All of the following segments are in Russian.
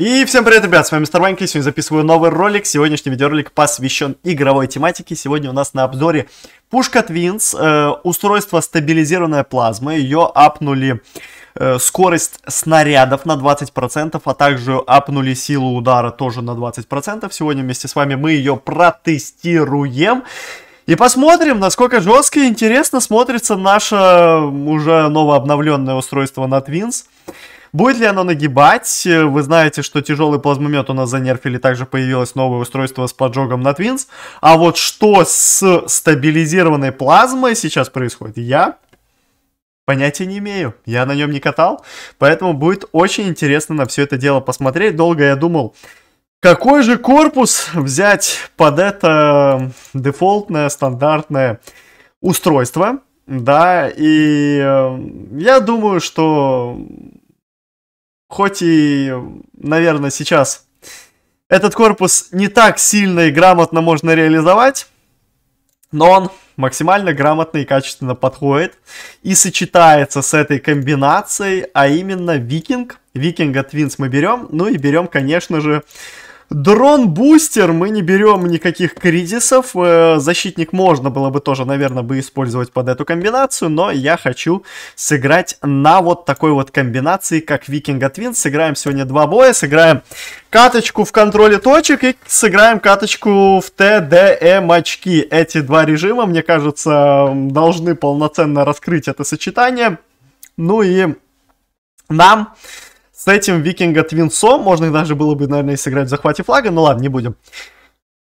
И всем привет, ребят, с вами Мистер Ванька, сегодня записываю новый ролик. Сегодняшний видеоролик посвящен игровой тематике. Сегодня у нас на обзоре Пушка Твинс, э, устройство стабилизированная плазма. Ее апнули э, скорость снарядов на 20%, а также апнули силу удара тоже на 20%. Сегодня вместе с вами мы ее протестируем. И посмотрим, насколько жестко и интересно смотрится наше уже новообновленное устройство на Твинс. Будет ли оно нагибать? Э, вы знаете, что тяжелый плазмомет у нас занерфили, также появилось новое устройство с поджогом на Twins. А вот что с стабилизированной плазмой сейчас происходит, я Понятия не имею, я на нем не катал, поэтому будет очень интересно на все это дело посмотреть. Долго я думал, какой же корпус взять под это дефолтное, стандартное устройство, да, и э, я думаю, что хоть и, наверное, сейчас этот корпус не так сильно и грамотно можно реализовать, но он максимально грамотно и качественно подходит и сочетается с этой комбинацией, а именно викинг. Викинга Твинс мы берем, ну и берем, конечно же, Дрон-бустер, мы не берем никаких кризисов. Э, защитник можно было бы тоже, наверное, бы использовать под эту комбинацию, но я хочу сыграть на вот такой вот комбинации, как Викинга Твин. Сыграем сегодня два боя, сыграем каточку в контроле точек и сыграем каточку в ТДМ очки. Эти два режима, мне кажется, должны полноценно раскрыть это сочетание. Ну и нам с этим Викинга Твинсо, можно их даже было бы, наверное, сыграть в захвате флага, но ладно, не будем.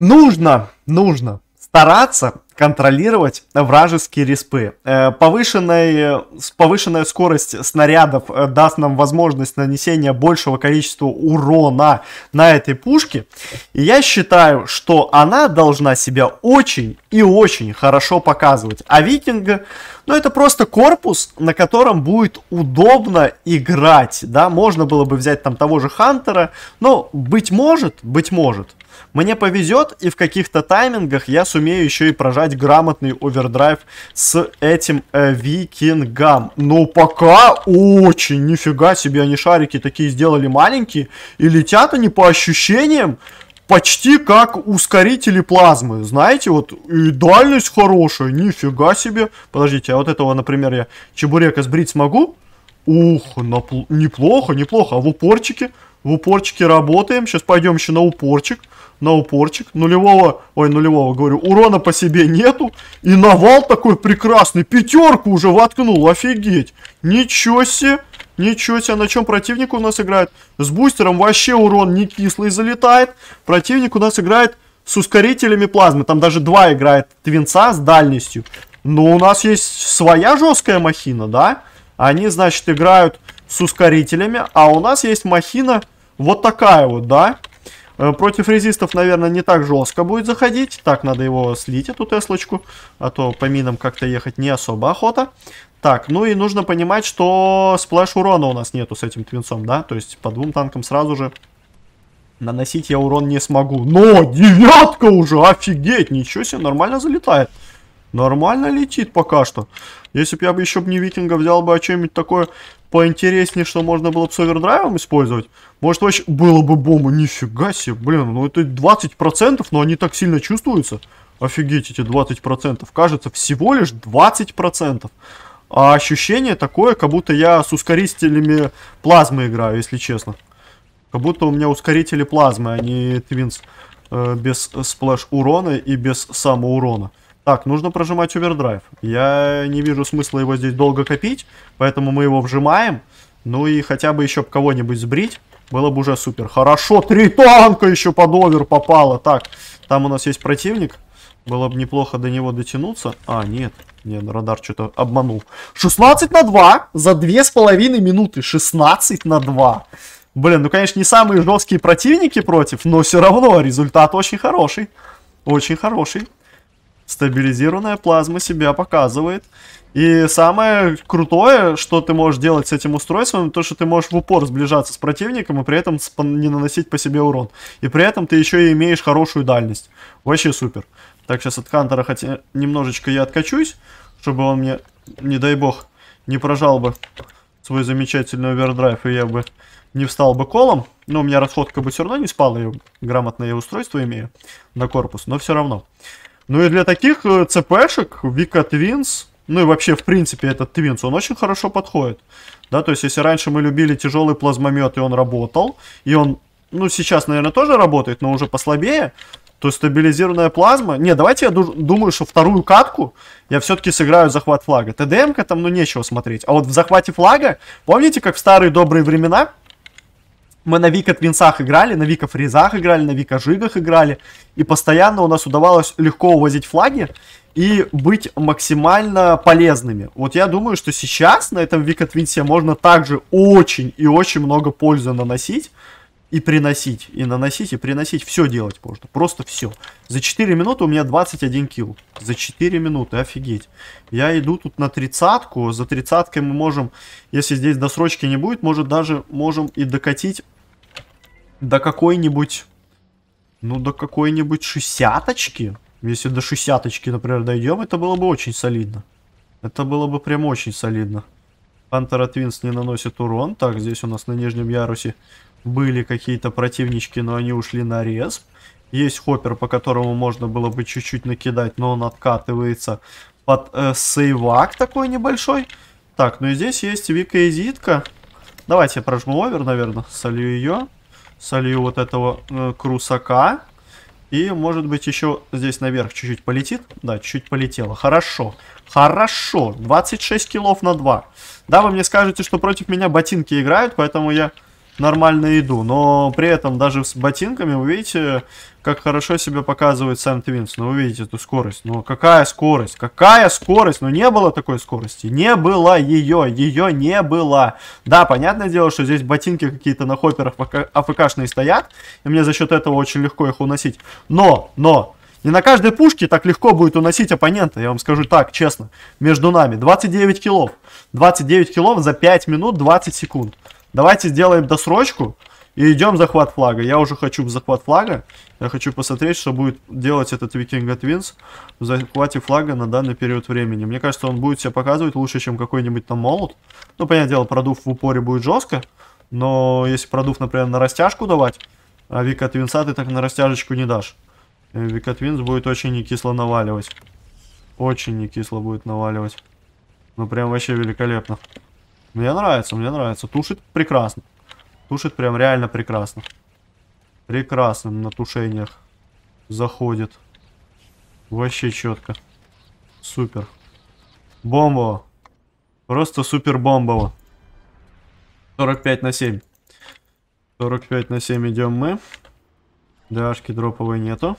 Нужно, нужно стараться контролировать вражеские респы. Э, повышенная, повышенная скорость снарядов э, даст нам возможность нанесения большего количества урона на этой пушке. И я считаю, что она должна себя очень и очень хорошо показывать. А викинга, ну это просто корпус, на котором будет удобно играть. Да, можно было бы взять там того же Хантера, но быть может, быть может, мне повезет, и в каких-то таймингах я сумею еще и прожать грамотный овердрайв с этим э, викингом. Но пока очень, нифига себе, они шарики такие сделали маленькие, и летят они по ощущениям почти как ускорители плазмы, знаете, вот и дальность хорошая, нифига себе. Подождите, а вот этого, например, я чебурека сбрить смогу? Ух, напл... неплохо, неплохо, а в упорчике? В упорчике работаем. Сейчас пойдем еще на упорчик. На упорчик. Нулевого, ой, нулевого, говорю, урона по себе нету. И навал такой прекрасный. Пятерку уже воткнул, офигеть. Ничего себе. Ничего себе, а на чем противник у нас играет? С бустером вообще урон не кислый залетает. Противник у нас играет с ускорителями плазмы. Там даже два играет твинца с дальностью. Но у нас есть своя жесткая махина, да? Они, значит, играют с ускорителями. А у нас есть махина вот такая вот, да? Э, против резистов, наверное, не так жестко будет заходить. Так, надо его слить, эту Теслочку. А то по минам как-то ехать не особо охота. Так, ну и нужно понимать, что сплэш урона у нас нету с этим твинцом, да? То есть по двум танкам сразу же наносить я урон не смогу. Но девятка уже, офигеть, ничего себе, нормально залетает. Нормально летит пока что. Если бы я бы еще не викинга взял бы, а чем нибудь такое поинтереснее, что можно было бы с овердрайвом использовать, может вообще было бы бомба, нифига себе, блин, ну это 20%, но они так сильно чувствуются. Офигеть, эти 20%. Кажется, всего лишь 20%. А ощущение такое, как будто я с ускорителями плазмы играю, если честно. Как будто у меня ускорители плазмы, а не твинс э, без сплэш урона и без самоурона. урона. Так, нужно прожимать овердрайв. Я не вижу смысла его здесь долго копить, поэтому мы его вжимаем. Ну и хотя бы еще кого-нибудь сбрить. Было бы уже супер. Хорошо, три танка еще под овер попало. Так, там у нас есть противник. Было бы неплохо до него дотянуться. А, нет. Нет, радар что-то обманул. 16 на 2 за 2,5 минуты. 16 на 2. Блин, ну, конечно, не самые жесткие противники против, но все равно результат очень хороший. Очень хороший стабилизированная плазма себя показывает. И самое крутое, что ты можешь делать с этим устройством, то, что ты можешь в упор сближаться с противником и при этом не наносить по себе урон. И при этом ты еще и имеешь хорошую дальность. Вообще супер. Так, сейчас от Хантера хотя немножечко я откачусь, чтобы он мне, не дай бог, не прожал бы свой замечательный овердрайв, и я бы не встал бы колом. Но у меня расходка бы все равно не спала, я грамотное устройство имею на корпус, но все равно. Ну и для таких э, ЦПшек Вика Твинс, ну и вообще, в принципе, этот Твинс, он очень хорошо подходит. Да, то есть, если раньше мы любили тяжелый плазмомет, и он работал, и он, ну, сейчас, наверное, тоже работает, но уже послабее, то стабилизированная плазма... Не, давайте я думаю, что вторую катку я все-таки сыграю захват флага. ТДМ-ка там, ну, нечего смотреть. А вот в захвате флага, помните, как в старые добрые времена мы на Вика Твинсах играли, на Вика Фризах играли, на Вика Жигах играли. И постоянно у нас удавалось легко увозить флаги и быть максимально полезными. Вот я думаю, что сейчас на этом Вика Твинсе можно также очень и очень много пользы наносить и приносить, и наносить, и приносить. Все делать можно, просто все. За 4 минуты у меня 21 килл. За 4 минуты, офигеть. Я иду тут на тридцатку. За тридцаткой мы можем, если здесь досрочки не будет, может даже можем и докатить до какой-нибудь, ну до какой-нибудь шестяточки. Если до шестяточки, например, дойдем, это было бы очень солидно. Это было бы прям очень солидно. Пантера Твинс не наносит урон. Так, здесь у нас на нижнем ярусе были какие-то противнички, но они ушли на респ. Есть хоппер, по которому можно было бы чуть-чуть накидать, но он откатывается под э, сейвак такой небольшой. Так, ну и здесь есть Вика и Давайте я прожму овер, наверное. Солью ее. Солью вот этого э, крусака. И, может быть, еще здесь наверх чуть-чуть полетит. Да, чуть-чуть полетело. Хорошо. Хорошо. 26 килов на 2. Да, вы мне скажете, что против меня ботинки играют, поэтому я нормально иду. Но при этом даже с ботинками, вы видите, как хорошо себя показывает Сэм Твинс. Ну, вы видите эту скорость. Ну, какая скорость? Какая скорость? Ну, не было такой скорости. Не было ее. Ее не было. Да, понятное дело, что здесь ботинки какие-то на хопперах АФКшные стоят. И мне за счет этого очень легко их уносить. Но, но, не на каждой пушке так легко будет уносить оппонента, я вам скажу так, честно. Между нами 29 килов. 29 килов за 5 минут 20 секунд. Давайте сделаем досрочку и идем захват флага. Я уже хочу в захват флага. Я хочу посмотреть, что будет делать этот Викинга Твинс в захвате флага на данный период времени. Мне кажется, он будет себя показывать лучше, чем какой-нибудь там молот. Ну, понятное дело, продув в упоре будет жестко. Но если продув, например, на растяжку давать, а Вика Твинса ты так на растяжечку не дашь. Э, Вика Твинс будет очень не кисло наваливать. Очень не кисло будет наваливать. Ну, прям вообще великолепно. Мне нравится, мне нравится. Тушит прекрасно. Тушит прям реально прекрасно. Прекрасно на тушениях заходит. Вообще четко. Супер. Бомбово. Просто супер бомбово. 45 на 7. 45 на 7 идем мы. Дашки дроповой нету.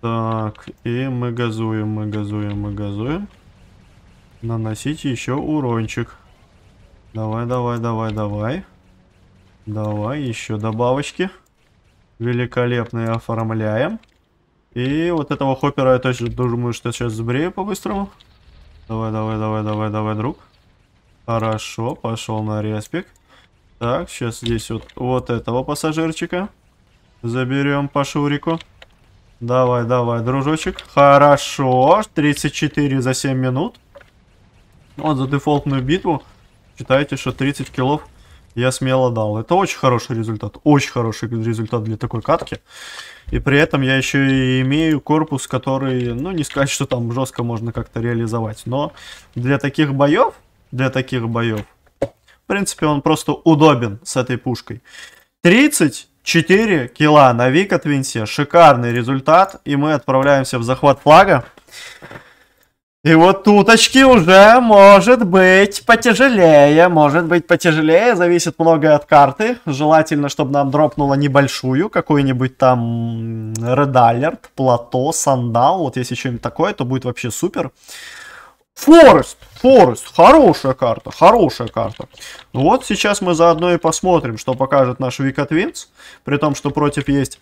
Так, и мы газуем, мы газуем, мы газуем наносить еще урончик. Давай, давай, давай, давай. Давай, еще добавочки. Великолепные оформляем. И вот этого хоппера я точно думаю, что сейчас сбрею по-быстрому. Давай, давай, давай, давай, давай, друг. Хорошо, пошел на респик. Так, сейчас здесь вот, вот этого пассажирчика. Заберем по шурику. Давай, давай, дружочек. Хорошо, 34 за 7 минут. Вот за дефолтную битву считайте, что 30 килов я смело дал. Это очень хороший результат. Очень хороший результат для такой катки. И при этом я еще и имею корпус, который, ну, не сказать, что там жестко можно как-то реализовать. Но для таких боев, для таких боев, в принципе, он просто удобен с этой пушкой. 34 кила на Вика Твинсе. Шикарный результат. И мы отправляемся в захват флага. И вот туточки уже может быть потяжелее, может быть потяжелее, зависит многое от карты. Желательно, чтобы нам дропнула небольшую, какую нибудь там Red Alert, Плато, Сандал, вот если что-нибудь такое, то будет вообще супер. Форест, Форест, хорошая карта, хорошая карта. Ну вот сейчас мы заодно и посмотрим, что покажет наш Вика Твинс, при том, что против есть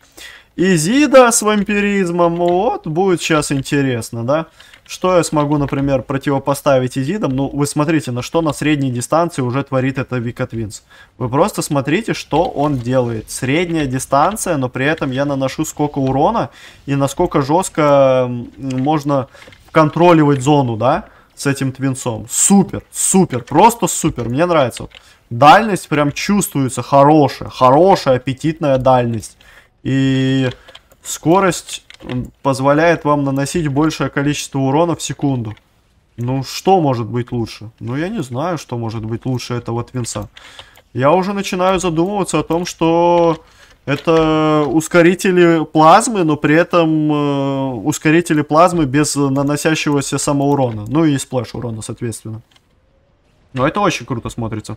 Изида с вампиризмом, вот будет сейчас интересно, да? Да. Что я смогу, например, противопоставить изидам? Ну, вы смотрите, на что на средней дистанции уже творит это Викатвинс. Вы просто смотрите, что он делает. Средняя дистанция, но при этом я наношу сколько урона и насколько жестко можно контролировать зону, да, с этим Твинсом. Супер, супер, просто супер, мне нравится. Дальность прям чувствуется хорошая, хорошая, аппетитная дальность. И скорость позволяет вам наносить большее количество урона в секунду. Ну, что может быть лучше? Ну, я не знаю, что может быть лучше этого Твинса. Я уже начинаю задумываться о том, что это ускорители плазмы, но при этом э, ускорители плазмы без наносящегося самоурона. Ну и сплэш урона, соответственно. Но это очень круто смотрится.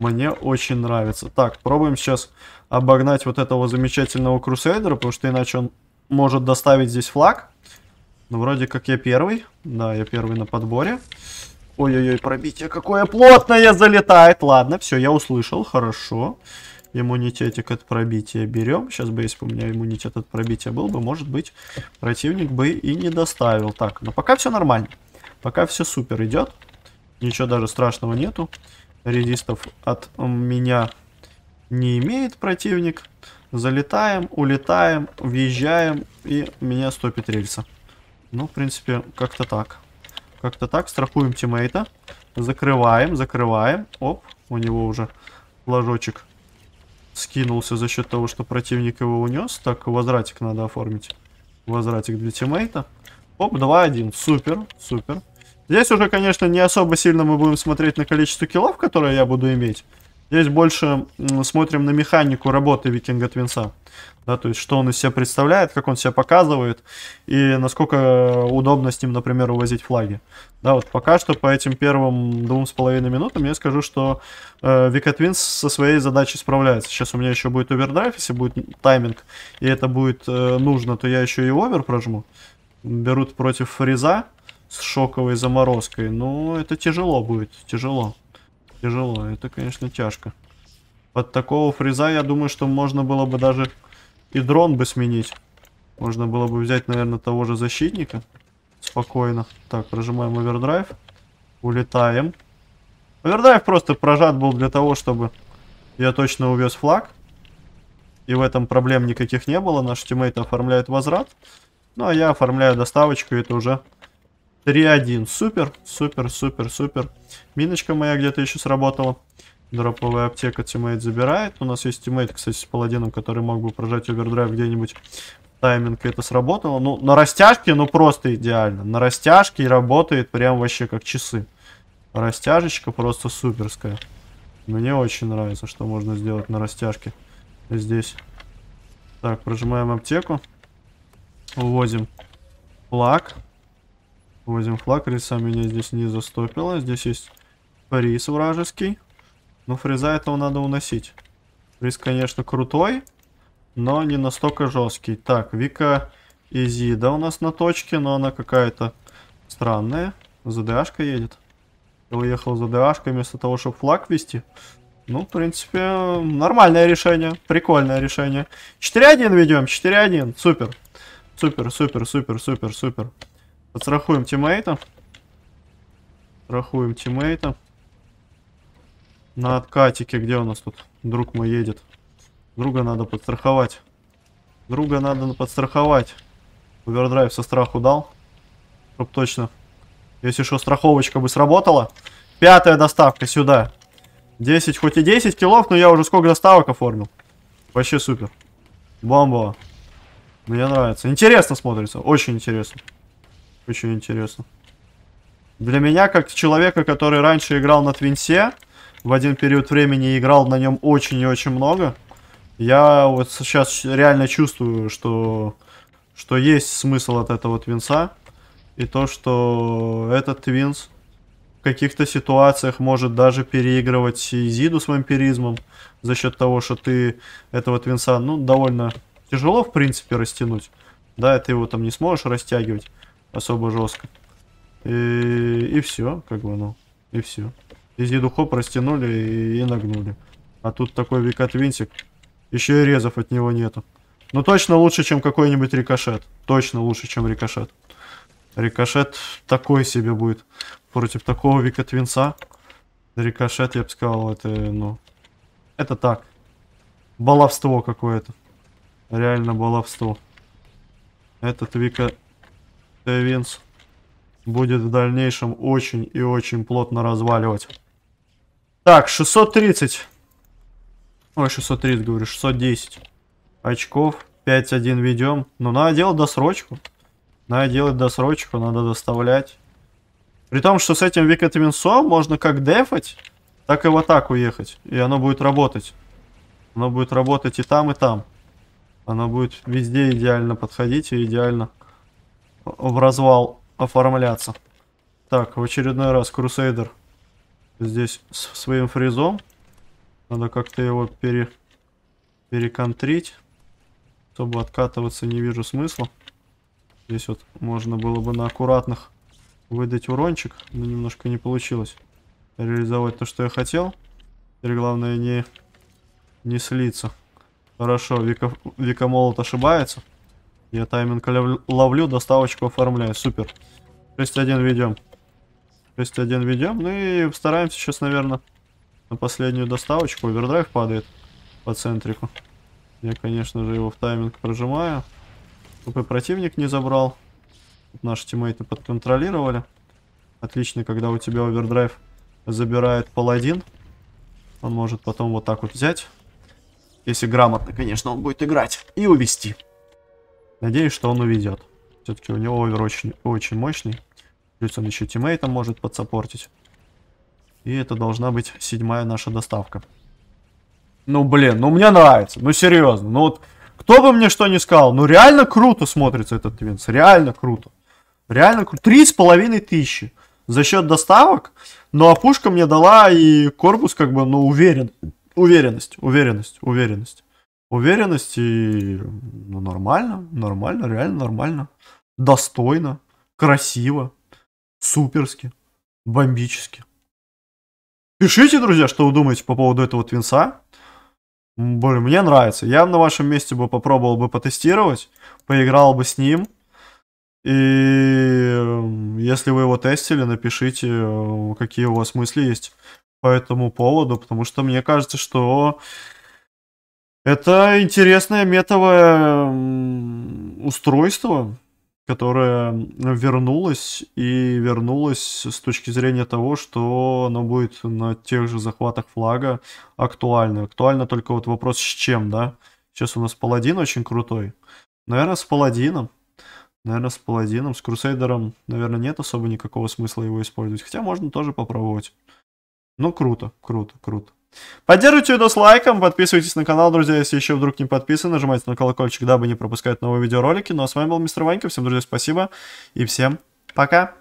Мне очень нравится. Так, пробуем сейчас обогнать вот этого замечательного Крусейдера, потому что иначе он может доставить здесь флаг. Ну, вроде как я первый. Да, я первый на подборе. Ой-ой-ой, пробитие какое плотное залетает. Ладно, все, я услышал, хорошо. Иммунитетик от пробития берем. Сейчас бы, если бы у меня иммунитет от пробития был бы, может быть, противник бы и не доставил. Так, но ну, пока все нормально. Пока все супер идет. Ничего даже страшного нету. Редистов от меня не имеет противник. Залетаем, улетаем, въезжаем, и меня стопит рельса. Ну, в принципе, как-то так. Как-то так, страхуем тиммейта. Закрываем, закрываем. Оп, у него уже флажочек скинулся за счет того, что противник его унес. Так, возвратик надо оформить. Возвратик для тиммейта. Оп, 2-1. Супер, супер. Здесь уже, конечно, не особо сильно мы будем смотреть на количество киллов, которые я буду иметь. Здесь больше смотрим на механику работы Викинга Твинса. Да, то есть, что он из себя представляет, как он себя показывает и насколько удобно с ним, например, увозить флаги. Да, вот пока что по этим первым двум с половиной минутам я скажу, что э, Вика Твинс со своей задачей справляется. Сейчас у меня еще будет овердрайв, если будет тайминг, и это будет э, нужно, то я еще и овер прожму. Берут против Фриза с шоковой заморозкой. Ну, это тяжело будет, тяжело. Тяжело, это, конечно, тяжко. Под такого фреза я думаю, что можно было бы даже и дрон бы сменить. Можно было бы взять, наверное, того же защитника. Спокойно. Так, прожимаем овердрайв. Улетаем. Овердрайв просто прожат был для того, чтобы я точно увез флаг. И в этом проблем никаких не было. Наш тиммейт оформляет возврат. Ну, а я оформляю доставочку. Это уже 3-1. Супер, супер, супер, супер. Миночка моя где-то еще сработала. Дроповая аптека тиммейт забирает. У нас есть тиммейт, кстати, с паладином, который мог бы прожать овердрайв где-нибудь. Тайминг это сработало. Ну, на растяжке, ну просто идеально. На растяжке работает прям вообще как часы. Растяжечка просто суперская. Мне очень нравится, что можно сделать на растяжке. Здесь. Так, прожимаем аптеку. Увозим флаг. Возим флаг. Риса меня здесь не застопила. Здесь есть рис вражеский. Но ну, фреза этого надо уносить. рис конечно, крутой, но не настолько жесткий. Так, Вика Изида у нас на точке, но она какая-то странная. ЗДАшка едет. Я уехал ЗДАшкой вместо того, чтобы флаг вести. Ну, в принципе, нормальное решение. Прикольное решение. 4-1 ведем, 4-1. Супер. Супер, супер, супер, супер, супер. Подстрахуем тиммейта. Страхуем тиммейта. На откатике, где у нас тут друг мой едет? Друга надо подстраховать. Друга надо подстраховать. Овердрайв со страху дал. Чтоб точно. Если что, страховочка бы сработала. Пятая доставка сюда. 10, хоть и 10 килов, но я уже сколько доставок оформил. Вообще супер. Бомбово. Мне нравится. Интересно смотрится. Очень интересно. Очень интересно. Для меня, как человека, который раньше играл на Твинсе, в один период времени играл на нем очень и очень много, я вот сейчас реально чувствую, что, что есть смысл от этого Твинса. И то, что этот Твинс в каких-то ситуациях может даже переигрывать Изиду с вампиризмом за счет того, что ты этого Твинса, ну, довольно тяжело, в принципе, растянуть. Да, ты его там не сможешь растягивать особо жестко. И, и все, как бы, ну, и все. Из дедухоп растянули и, и нагнули. А тут такой Викат Винтик. Еще и резов от него нету. но ну, точно лучше, чем какой-нибудь рикошет. Точно лучше, чем рикошет. Рикошет такой себе будет. Против такого Викат Винца. Рикошет, я бы сказал, это, ну... Это так. Баловство какое-то. Реально баловство. Этот Вика Винс будет в дальнейшем очень и очень плотно разваливать. Так, 630. Ой, 630, говорю, 610 очков. 5-1 ведем. Но ну, надо делать досрочку. Надо делать досрочку, надо доставлять. При том, что с этим Викатвинсом можно как дефать, так и в атаку ехать. И оно будет работать. Оно будет работать и там, и там. Оно будет везде идеально подходить и идеально в развал оформляться. Так, в очередной раз Крусейдер здесь с своим фризом. Надо как-то его пере... переконтрить. Чтобы откатываться не вижу смысла. Здесь вот можно было бы на аккуратных выдать урончик. Но немножко не получилось реализовать то, что я хотел. Теперь главное не, не слиться. Хорошо, Вика, Вика Молот ошибается. Я тайминг ловлю, доставочку оформляю. Супер. 6-1 ведем. 6-1 ведем. Ну и стараемся сейчас, наверное, на последнюю доставочку. Овердрайв падает по центрику. Я, конечно же, его в тайминг прожимаю. Чтобы противник не забрал. Тут наши тиммейты подконтролировали. Отлично, когда у тебя овердрайв забирает паладин. Он может потом вот так вот взять. Если грамотно, конечно, он будет играть. И увести. Надеюсь, что он уведет. Все-таки у него овер очень, очень мощный. Плюс он еще тиммейтом может подсопортить. И это должна быть седьмая наша доставка. Ну, блин, ну мне нравится. Ну, серьезно. Ну, вот кто бы мне что ни сказал, ну, реально круто смотрится этот твинс. Реально круто. Реально круто. Три с половиной тысячи за счет доставок. Ну, а пушка мне дала и корпус, как бы, ну, уверен. Уверенность, уверенность, уверенность уверенности, ну, нормально, нормально, реально нормально. Достойно, красиво, суперски, бомбически. Пишите, друзья, что вы думаете по поводу этого твинса. Блин, мне нравится. Я на вашем месте бы попробовал бы потестировать, поиграл бы с ним. И если вы его тестили, напишите, э, какие у вас мысли есть по этому поводу, потому что мне кажется, что это интересное метовое устройство, которое вернулось и вернулось с точки зрения того, что оно будет на тех же захватах флага актуально. Актуально только вот вопрос с чем, да? Сейчас у нас паладин очень крутой. Наверное, с паладином. Наверное, с паладином. С крусейдером, наверное, нет особо никакого смысла его использовать. Хотя можно тоже попробовать. Ну, круто, круто, круто. Поддерживайте видос лайком, подписывайтесь на канал, друзья, если еще вдруг не подписаны, нажимайте на колокольчик, дабы не пропускать новые видеоролики. Ну а с вами был Мистер Ванька, всем, друзья, спасибо и всем пока!